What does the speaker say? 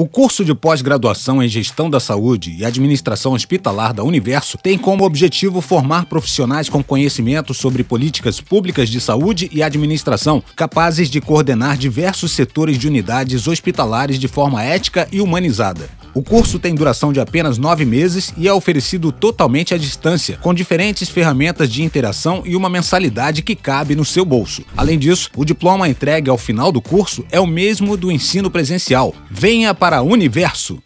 O curso de pós-graduação em Gestão da Saúde e Administração Hospitalar da Universo tem como objetivo formar profissionais com conhecimento sobre políticas públicas de saúde e administração, capazes de coordenar diversos setores de unidades hospitalares de forma ética e humanizada. O curso tem duração de apenas nove meses e é oferecido totalmente à distância, com diferentes ferramentas de interação e uma mensalidade que cabe no seu bolso. Além disso, o diploma entregue ao final do curso é o mesmo do ensino presencial. Venha para a Universo!